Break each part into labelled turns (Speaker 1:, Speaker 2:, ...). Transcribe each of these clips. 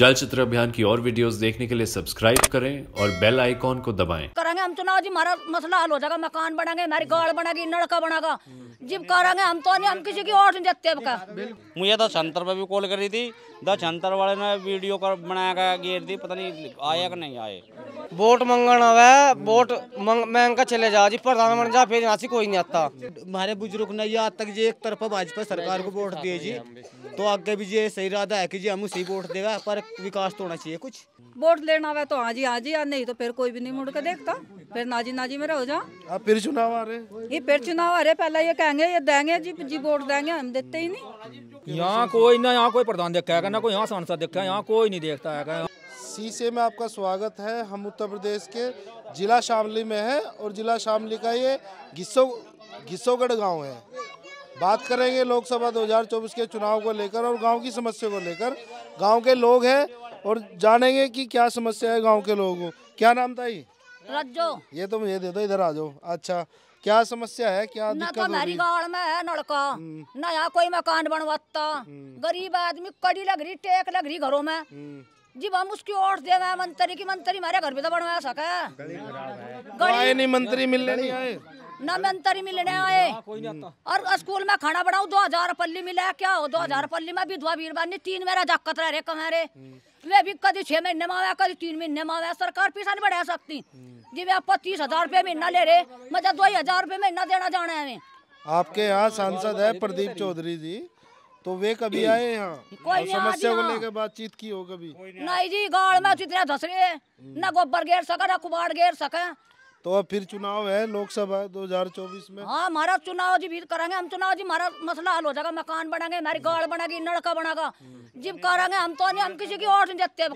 Speaker 1: चलचित्र अभियान की और वीडियोस देखने के लिए सब्सक्राइब करें और बेल आइकॉन को दबाएं।
Speaker 2: करेंगे हम चुनाव तो जी हमारा मसला हल हो जाएगा मकान बनेंगे हमारी गाड़ बनेगी नड़का बनेगा जिब करेंगे हम तो नहीं हम किसी की और जत्ते का
Speaker 1: मुझे तो छंतर पर भी कॉल करी थी दस छंतर वाले ने वीडियो कर बनाया गया गेट दी पता नहीं आया कि नहीं आए
Speaker 3: वोट मंगना है वोट मैं का चले जा जी प्रधानमंत्री जा फिर यहाँ कोई नहीं आता हमारे बुजुर्ग ने आज तक जी
Speaker 4: एक तरफा भाजपा सरकार को वोट दिए जी तो आगे भी जी सही राधा है कि जी हम उसी वोट देगा पर विकास तो होना चाहिए कुछ
Speaker 5: वोट लेना हुआ तो हाँ जी हाँ जी या हाँ नहीं तो फिर कोई भी नहीं मुड़ के देखता फिर नाजी नाजी में हो जा आप
Speaker 1: हाँ, फिर
Speaker 4: चुनाव आ रहे
Speaker 5: ये फिर चुनाव आ रहे पहले ये कहेंगे ये देंगे जी जी
Speaker 6: वोट देंगे हम देते ही नहीं
Speaker 1: यहाँ कोई ना यहाँ कोई प्रधान देखा है ना कोई यहाँ सांसद देखा है यहाँ
Speaker 6: कोई नहीं देखता है से में आपका स्वागत है हम उत्तर प्रदेश के जिला शामली में है और जिला शामली का ये घिसो घिसोगढ़ गाँव है बात करेंगे लोकसभा 2024 के चुनाव को लेकर और गांव की समस्या को लेकर गांव के लोग हैं और जानेंगे कि क्या समस्या है गांव के लोगों को क्या नाम था ये रज्जो ये तो मुझे दे दो इधर आ जाओ अच्छा क्या समस्या है क्या दिक्कत तो हमारी
Speaker 2: गाड़ में है नड़का हम्म। न यहाँ कोई मकान बनवाता हम्म। गरीब आदमी कड़ी लग रही टेक लग रही घरों में
Speaker 3: हम्म।
Speaker 2: जी हम उसकी ओर दे मंत्री की मंत्री हमारे घर में तो बनवा
Speaker 3: सके नहीं मंत्री मिलने नहीं आए
Speaker 2: ना मंत्री मिलने आए
Speaker 3: और
Speaker 2: स्कूल में खाना बनाऊ दो हजार पल्ली मिले क्या हो दो हजार हम्म। पल्ली में विधवा बीरबानी तीन मेरा जाकत रह रहे कमारे हम्म। वे भी कभी छह महीने में आया कभी तीन महीने में आया सरकार पीछा नहीं बढ़ा सकती हम्म। जी वे आप तीस हजार रुपये महीना ले रहे मजा दो हजार रुपये महीना देना जाना है
Speaker 6: आपके यहाँ सांसद है प्रदीप चौधरी जी तो वे कभी आए यहाँ कोई समस्या को लेकर बातचीत की हो कभी नहीं
Speaker 2: जी गाड़ में जितने धस रहे न गोबर घेर सका न कुबाड़ घेर सका
Speaker 6: तो अब फिर चुनाव है लोकसभा 2024 में
Speaker 2: हाँ हमारा चुनाव जी भी करेंगे हम चुनाव जी हमारा मसला हल हो जाएगा मकान बनेंगे हमारी गाड़ बनेगी नड़का बनेगा जब करेंगे हम तो नहीं हम किसी की और देते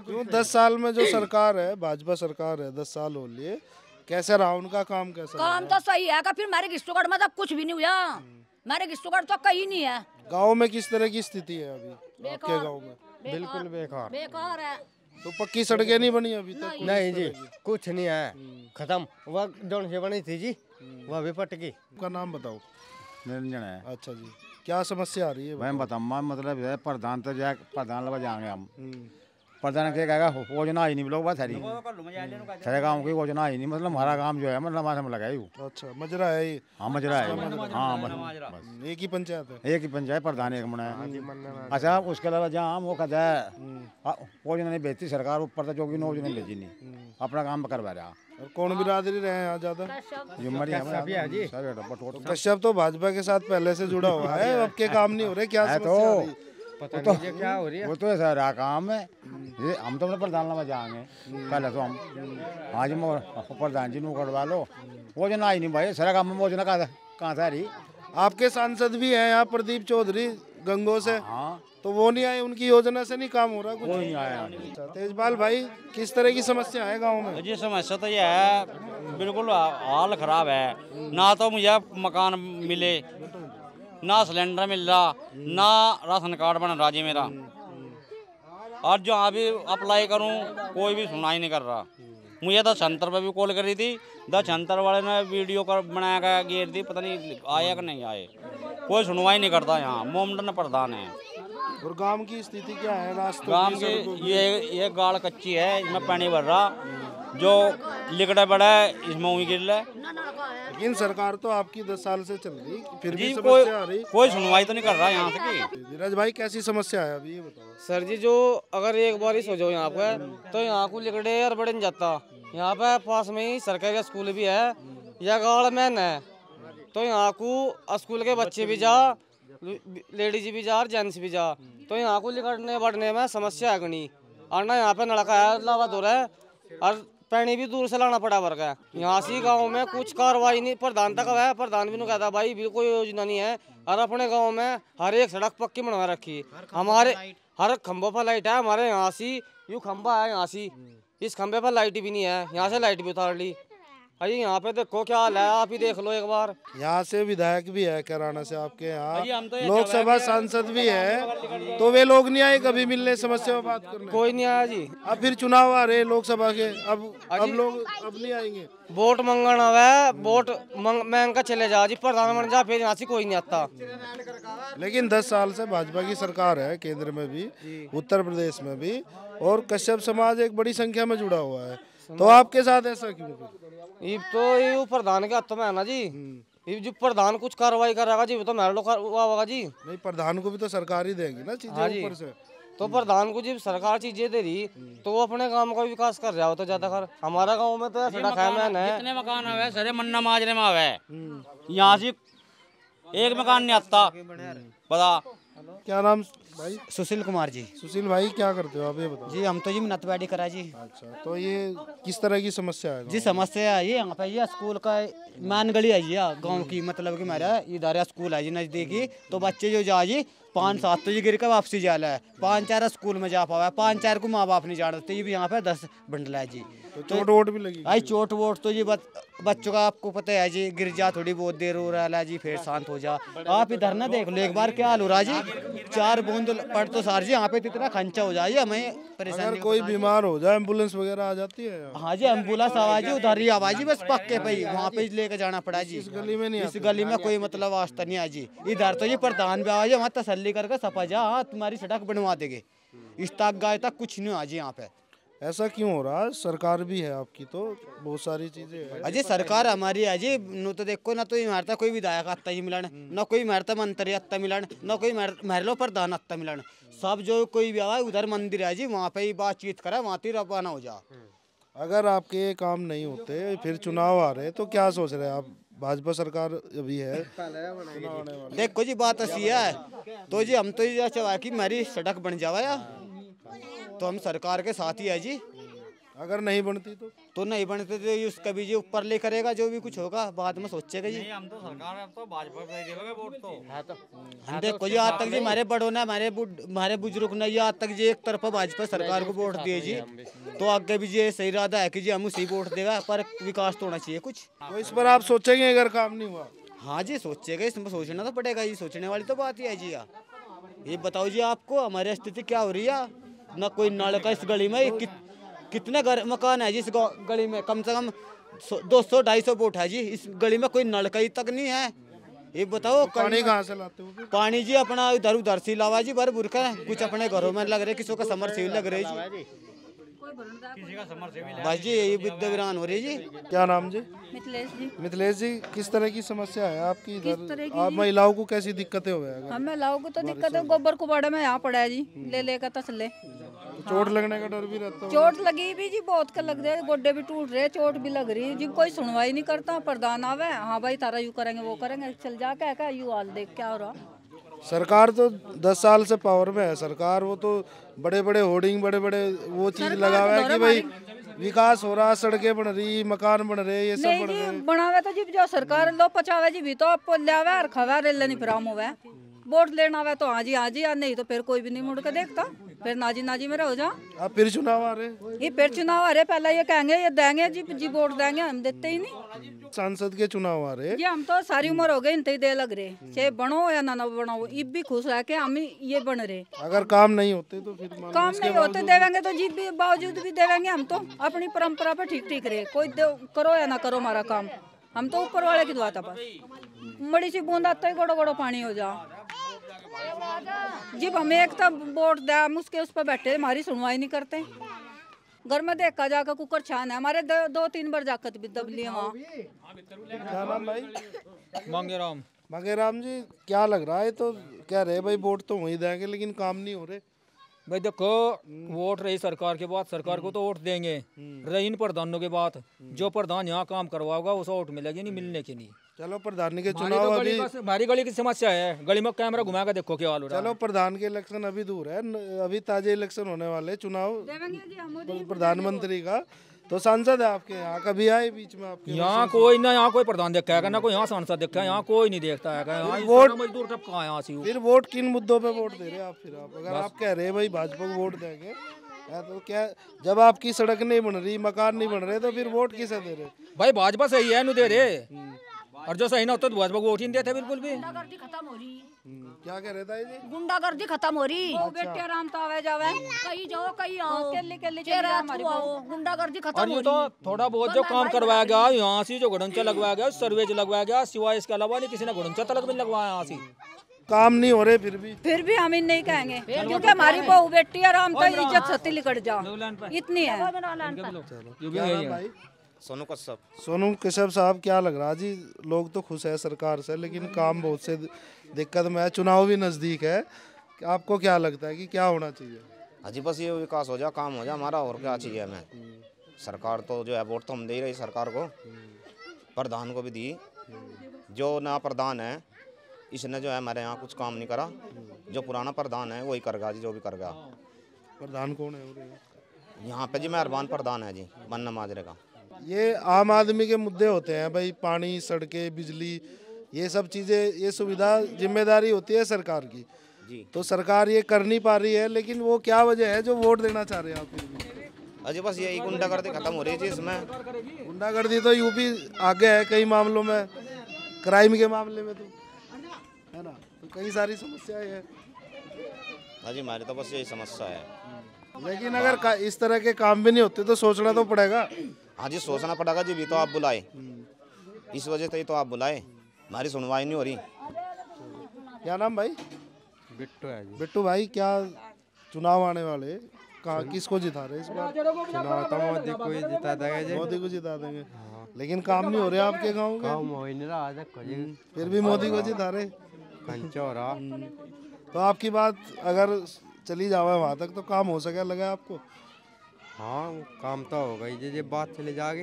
Speaker 6: क्यों दस साल में जो सरकार है भाजपा सरकार है दस साल हो लिए कैसे रहा उनका काम कैसा काम तो
Speaker 2: सही है फिर मेरे किश्तगढ़ में तो कुछ भी नहीं हुआ मेरे किश्तगढ़ तो कहीं नहीं है
Speaker 6: गाँव में किस तरह की स्थिति है अभी गाँव में बिल्कुल बेकार बेकार है तो पक्की सड़कें नहीं बनी अभी तक नहीं जी कुछ नहीं है हम्म। खत्म वह डॉन से बनी थी जी हम्म। वह भी गई उनका नाम बताओ निरंजन है अच्छा जी क्या समस्या आ रही है मैं बताऊँ मतलब प्रधान तो जाए प्रधान लगा जाएंगे हम हम्म। प्रधान के कहेगा योजना आई नहीं लोग बात सारी सारे गाँव की योजना आई नहीं मतलब हमारा गाँव जो है मतलब हमारे में लगाई अच्छा मजरा है हाँ मजरा है हाँ बस एक ही पंचायत है एक ही पंचायत प्रधान एक मना है अच्छा उसके अलावा जहाँ हम वो कहते हैं योजना नहीं भेजती सरकार ऊपर जो भी योजना भेजी नहीं अपना काम करवा रहा और कौन बिरादरी रहे हैं ज्यादा कश्यप तो भाजपा के साथ पहले से जुड़ा हुआ है अब के काम नहीं हो रहे क्या तो पता तो, नहीं क्या हो रही है वो तो ऐसा रहा काम
Speaker 1: है ये हम तो अपने प्रधान लाभ जाएंगे पहले तो हम आज प्रधान
Speaker 6: जी ने लो वो जो ना ही नहीं भाई सारा काम वो जो ना कहाँ था रही आपके सांसद भी हैं यहाँ प्रदीप चौधरी गंगो से हाँ तो वो नहीं आए उनकी योजना से नहीं काम हो रहा कुछ नहीं आया तेजपाल भाई किस तरह की समस्या है गांव में
Speaker 1: जी समस्या तो यह है बिल्कुल हाल खराब है ना तो मुझे मकान मिले ना सिलेंडर मिल रहा ना राशन कार्ड बन रहा जी मेरा और जो अभी अप्लाई करूँ कोई भी सुनाई नहीं कर रहा मुझे दस तो छंतर पर भी कॉल करी थी दस छंतर वाले ने वीडियो कर बनाया गया गेट थी पता नहीं आया कि नहीं आए कोई सुनवाई नहीं करता यहाँ मोमडन प्रधान है
Speaker 6: और गांव की स्थिति क्या है गांव
Speaker 1: की ये ये गाड़ कच्ची है इसमें पानी भर रहा जो लिकड़ा बड़ा है इसमें वही गिर रहा है
Speaker 6: लेकिन सरकार तो आपकी दस साल से चल रही फिर भी समस्या कोई आ रही
Speaker 3: कोई सुनवाई तो नहीं कर रहा है यहाँ से धीरज भाई कैसी समस्या है अभी ये बताओ सर जी जो अगर एक बारिश हो जाओ यहाँ पे तो यहाँ को लिकड़े यार बड़े नहीं जाता यहाँ पे पास में ही सरकारी स्कूल भी है या गाड़ मैन है तो यहाँ को स्कूल के बच्चे भी जा लेडीज भी जा जेंट्स भी जा तो यहाँ को लिखने बढ़ने में समस्या है गणी और ना यहाँ पे नलका है लावा दो रहा है और पैणी भी दूर से लाना पड़ा वर्ग है यहाँ से गाँव में कुछ कार्रवाई नहीं प्रधान तक है प्रधान भी कहता भाई बिल्कुल योजना नहीं है हर अपने गाँव में हर एक सड़क पक्की बनवा रखी हमारे हर खम्भों पर लाइट है हमारे यहाँ से यू खम्भा है यहाँ से इस खम्भे पर लाइट भी नहीं है यहाँ से लाइट भी उतार ली अरे यहाँ पे देखो क्या हाल है आप ही देख लो एक बार
Speaker 6: यहाँ से विधायक भी है कराना से आपके
Speaker 3: यहाँ तो लोकसभा
Speaker 6: सांसद भी है तो वे लोग नहीं आए कभी मिलने समस्या में बात करने
Speaker 3: कोई नहीं आया जी अब फिर चुनाव आ रहे लोकसभा के
Speaker 6: अब हाँ अब लोग अब नहीं आएंगे
Speaker 3: वोट मंगना है वोट मांग इनका चले जा जी प्रधानमंत्री जा फिर यहाँ से कोई नहीं आता
Speaker 6: लेकिन दस साल से भाजपा की सरकार है केंद्र में भी उत्तर प्रदेश में
Speaker 3: भी और कश्यप समाज एक बड़ी संख्या में जुड़ा हुआ है तो आपके साथ ऐसा क्यों ये तो ये प्रधान के हाथों में है ना जी ये हम्म। जो प्रधान कुछ कार्रवाई करेगा जी वो तो मेरे लोग होगा जी नहीं प्रधान को भी तो सरकार ही देगी ना चीजें हाँ ऊपर से तो हम्म। प्रधान को जी सरकार चीजें दे रही हम्म। तो वो अपने गांव का विकास कर रहा हो तो ज्यादा कर हमारा गांव में तो सड़ा खैमैन है कितने
Speaker 1: मकान आवे सरे मन्ना माजरे में आवे यहाँ से एक मकान नहीं आता पता क्या नाम भाई सुशील कुमार जी सुशील भाई क्या करते
Speaker 4: हो आप ये बताओ जी हम तो जी नतवाड़ी करा जी अच्छा तो ये किस तरह की समस्या है जी समस्या है ये यहाँ पे ये स्कूल का मैन गली आई है गाँव की मतलब कि मेरा इधर स्कूल है जी नज़दीकी तो बच्चे जो जा जी पाँच सात तो ये गिर के वापसी जाला है पाँच चार स्कूल में जा पावा है पाँच चार को माँ बाप नहीं जानते ये भी यहाँ पे दस बंडला है जी तो चोट वोट भी लगी आई चोट वोट तो जी बच्चों का आपको पता है जी गिर जा थोड़ी बहुत देर हो रहा है जी फिर शांत हो जा आप इधर ना देख लो एक बार क्या हाल हो रहा जी चार बूंद पड़ तो सार जी यहाँ पे इतना खंचा हो जाए हमें
Speaker 6: परेशानी कोई बीमार हो जाए एम्बुलेंस वगैरह आ जाती है हाँ जी एम्बुलेंस आवाजी उधर ही आवाजी बस पक्के पे वहाँ
Speaker 4: पे लेके जाना पड़ा जी इस गली में नहीं इस गली में कोई मतलब वास्ता तो नहीं आ जी इधर तो ये प्रधान भी आवाजी वहाँ तसली करके सपा जा हाँ, तुम्हारी सड़क बनवा देगी इस तक गाय तक कुछ नहीं आ जी यहाँ पे ऐसा क्यों हो रहा है सरकार भी है आपकी तो बहुत सारी चीजें
Speaker 6: अजय सरकार
Speaker 4: हमारी है अजय नो तो देखो ना तो मारता कोई विधायक आता ही मिलन न कोई मारता मंत्री आता मिलन न कोई महलो प्रधान आता मिलन सब जो कोई भी आवा उधर मंदिर है जी वहाँ पे ही बातचीत करा वहाँ तो रवाना हो जा
Speaker 6: अगर आपके ये काम नहीं होते फिर चुनाव आ रहे तो क्या सोच रहे आप भाजपा सरकार अभी है देखो
Speaker 4: जी बात ऐसी है तो जी हम तो ये चाहे कि सड़क बन जावा या तो हम सरकार के साथ ही है जी अगर नहीं बनती तो तो नहीं बनते तो ये कभी जी ऊपर ले करेगा जो भी कुछ होगा बाद में सोचेगा जी हम
Speaker 1: तो सरकार तो भाजपा तो।, हाँ तो, हाँ तो देखो जी आज तक जी हमारे
Speaker 4: बड़ों ने हमारे हमारे बुजुर्ग ने ये आज तक जी एक तरफ भाजपा सरकार को वोट दिए जी तो आगे भी जी सही इरादा है की जी हम उसी वोट देगा पर विकास तो होना चाहिए कुछ तो इस पर आप सोचेंगे अगर काम नहीं हुआ हाँ जी सोचेगा इसमें सोचना तो पड़ेगा जी सोचने वाली तो बात ही है जी ये बताओ जी आपको हमारी स्थिति क्या हो रही है ना कोई नलका इस गली में कि, कितने घर मकान है जी इस गली में कम से कम दो सौ ढाई सौ बोट है जी इस गली में कोई नलका ही तक नहीं है ये बताओ तो पानी कहाँ से लाते हो पानी जी अपना इधर उधर से लावा जी भर बुरखा कुछ अपने घरों में लग रहे किसी का समर सील लग रही जी
Speaker 1: भाई
Speaker 6: जी ये विद्या विरान हो रही जी क्या नाम जी मिथिलेश जी मिथिलेश जी किस तरह की समस्या है आपकी इधर आप महिलाओं को कैसी दिक्कतें हो गया हम हाँ,
Speaker 5: महिलाओं को तो दिक्कत है गोबर कुबाड़े में यहाँ पड़ा है जी हम्म। ले लेकर तसले तो तो चोट
Speaker 6: लगने का डर भी रहता है चोट
Speaker 5: लगी भी जी बहुत का लग रहा है गोड्डे भी टूट रहे चोट भी लग रही है जी कोई सुनवाई नहीं करता प्रधान आवे हाँ भाई तारा यू करेंगे वो करेंगे चल जा कह यू हाल देख क्या हो
Speaker 6: रहा सरकार तो दस साल से पावर में है सरकार वो तो बड़े बड़े होर्डिंग बड़े बड़े वो चीज लगा तो हुआ है कि भाई विकास हो रहा सड़कें बन रही मकान बन रहे ये सब बन रहे
Speaker 5: बनावे तो जी जो सरकार लो पचावे जी भी तो आपको लियावे और रेल नहीं फिराम वोट लेना हुआ तो हाँ जी हाँ जी नहीं तो फिर कोई भी नहीं मुड़ के देखता फिर नाजी नाजी में हो जा
Speaker 6: फिर चुनाव आ रहे
Speaker 5: ये फिर चुनाव आ रहे पहले ये कहेंगे ये देंगे जी जी वोट देंगे हम देते ही नहीं
Speaker 6: सांसद के चुनाव आ रहे
Speaker 5: ये हम तो सारी उम्र हो गई इनते ही दे लग रहे चाहे बनो या ना ना बनाओ ये भी खुश रह के हम ये बन रहे
Speaker 6: अगर काम नहीं होते तो
Speaker 5: फिर काम नहीं होते देवेंगे तो जीत भी बावजूद भी देवेंगे हम तो अपनी परम्परा पे ठीक ठीक रहे कोई करो या ना करो हमारा काम हम तो ऊपर वाले की दुआ था बस मड़ी सी बूंद आता ही गोड़ो गोड़ो पानी हो जाओ जब हमें एक तो वोट दिया हम उसके उस पर बैठे हमारी सुनवाई नहीं करते घर में देखा जाकर कुकर छान है हमारे दो, दो तीन बार जाकर भी तो दब लिए वहाँ
Speaker 3: क्या नाम भाई
Speaker 6: मांगे राम जी क्या लग रहा है तो कह रहे भाई वोट तो वहीं देंगे लेकिन काम नहीं हो रहे भाई देखो
Speaker 1: वोट रही सरकार के बाद सरकार को तो वोट देंगे रही इन प्रधानों के बाद जो प्रधान यहाँ काम करवाओगा उसे वोट मिलेगी नहीं मिलने की नहीं
Speaker 6: चलो प्रधान के तो चुनाव तो अभी
Speaker 1: हमारी गली की समस्या है गली में कैमरा घुमा देखो क्या चलो
Speaker 6: प्रधान के इलेक्शन अभी दूर है अभी ताजे इलेक्शन होने वाले चुनाव प्रधानमंत्री का तो सांसद है आपके यहाँ कभी आए बीच में आपके यहाँ
Speaker 1: कोई ना यहाँ कोई प्रधान देखा है ना कोई यहाँ सांसद देखा है यहाँ कोई नहीं देखता है वोट
Speaker 6: मजदूर यहाँ से फिर वोट किन मुद्दों पे वोट दे रहे हैं आप फिर आप अगर आप कह रहे हैं भाई भाजपा को वोट देंगे तो क्या जब आपकी सड़क नहीं बन रही मकान नहीं बन रहे तो फिर वोट किसे दे रहे भाई भाजपा सही है नु दे रहे हम्म। और जो सही ना होता तो भाजपा को वोट ही नहीं देते बिल्कुल
Speaker 2: भी हम्म, क्या कह रहे था ये गुंडागर्दी खत्म हो रही बेटे तो आवे जावे हम्म। कहीं जाओ कहीं आओ केले हाँ, केले गुंडागर्दी खत्म हो तो रही तो
Speaker 6: थोड़ा बहुत जो काम करवाया गया
Speaker 1: यहाँ से जो घुड़ंचा लगवाया गया सर्वेज लगवाया गया सिवाय इसके अलावा नहीं किसी ने घुड़ंचा तलक भी लगवाया यहाँ से
Speaker 6: काम नहीं हो रहे फिर भी
Speaker 5: फिर भी हम इन नहीं कहेंगे क्योंकि तो हमारी बहू बेटी आराम हम तो इज्जत सती लिकड़ जाओ इतनी है
Speaker 6: सोनू कश्यप सोनू कश्यप साहब क्या लग रहा जी लोग तो खुश है सरकार से लेकिन काम बहुत से दिक्कत में है चुनाव भी नज़दीक है आपको क्या लगता है कि क्या होना चाहिए हाजी बस ये विकास
Speaker 1: हो जाए काम हो जाए हमारा और क्या चाहिए हमें सरकार तो जो है वोट तो हम दे रही सरकार को प्रधान को भी दी जो नया प्रधान है इसने जो है हमारे यहाँ कुछ काम नहीं करा जो पुराना प्रधान है वही गया जी जो भी करेगा
Speaker 6: प्रधान कौन है
Speaker 1: यहाँ पे जी मेहरबान प्रधान है जी बन्ना माजरे का
Speaker 6: ये आम आदमी के मुद्दे होते हैं भाई पानी सड़कें बिजली ये सब चीज़ें ये सुविधा जिम्मेदारी होती है सरकार की जी तो सरकार ये कर नहीं पा रही है लेकिन वो क्या वजह है जो वोट देना चाह रहे हैं आप अजय बस यही गुंडागर्दी खत्म हो रही है इसमें गुंडागर्दी तो यूपी आगे है कई मामलों में क्राइम के मामले में तो है ना तो कई सारी समस्याएं हैं
Speaker 1: हाँ जी तो बस यही समस्या है
Speaker 6: लेकिन अगर इस तरह के काम भी नहीं होते तो सोचना तो पड़ेगा
Speaker 1: हाँ जी सोचना पड़ेगा जी भी तो आप बुलाए इस वजह से ही तो आप बुलाए हमारी सुनवाई नहीं हो रही
Speaker 6: क्या नाम भाई बिट्टू है जी बिट्टू भाई क्या चुनाव आने वाले कहा किसको जिता रहे इस बार चुनाव तो मोदी को ही जिता देंगे मोदी को जिता देंगे हाँ। लेकिन काम नहीं हो रहे आपके गाँव काम हो ही नहीं
Speaker 4: रहा हम्म। फिर भी मोदी को जिता
Speaker 6: रहे हम्म। तो आपकी बात अगर चली जावा वहाँ तक तो काम हो सके लगा आपको हाँ काम तो होगा ही ये बात चले जागे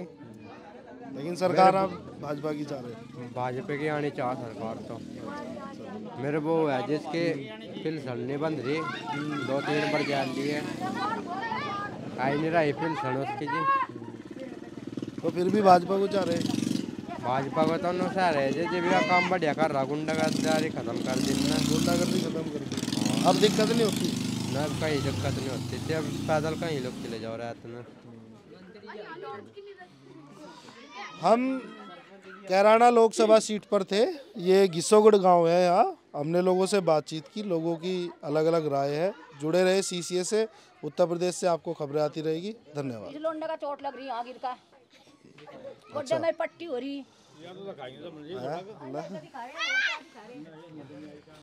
Speaker 6: लेकिन
Speaker 4: सरकार अब भाजपा की चाह रहे भाजपा की आने चाह सरकार तो अच्छा। मेरे वो है जिसके फिल सड़ने बंद रही दो तीन बार जान लिए
Speaker 2: आई
Speaker 4: नहीं रहा फिल सड़ो उसके जी
Speaker 6: तो फिर भी भाजपा को चाह रहे
Speaker 4: भाजपा को तो नुकसान रहे जी जी भी काम बढ़िया कर रहा गुंडागर्दी खत्म कर दी गुंडागर्दी खत्म कर दी अब दिक्कत नहीं होती ना कहीं दिक्कत तो नहीं होती थी अब पैदल
Speaker 6: कहीं लोग चले जाओ रात में हम कैराना लोकसभा सीट पर थे ये घिसोगढ़ गांव है यहाँ हमने लोगों से बातचीत की लोगों की अलग अलग राय है जुड़े रहे सीसीए से उत्तर प्रदेश से आपको खबरें आती रहेगी धन्यवाद
Speaker 2: लोंडे का चोट लग रही है आगिर का अच्छा। में पट्टी हो रही
Speaker 6: है
Speaker 2: हाँ,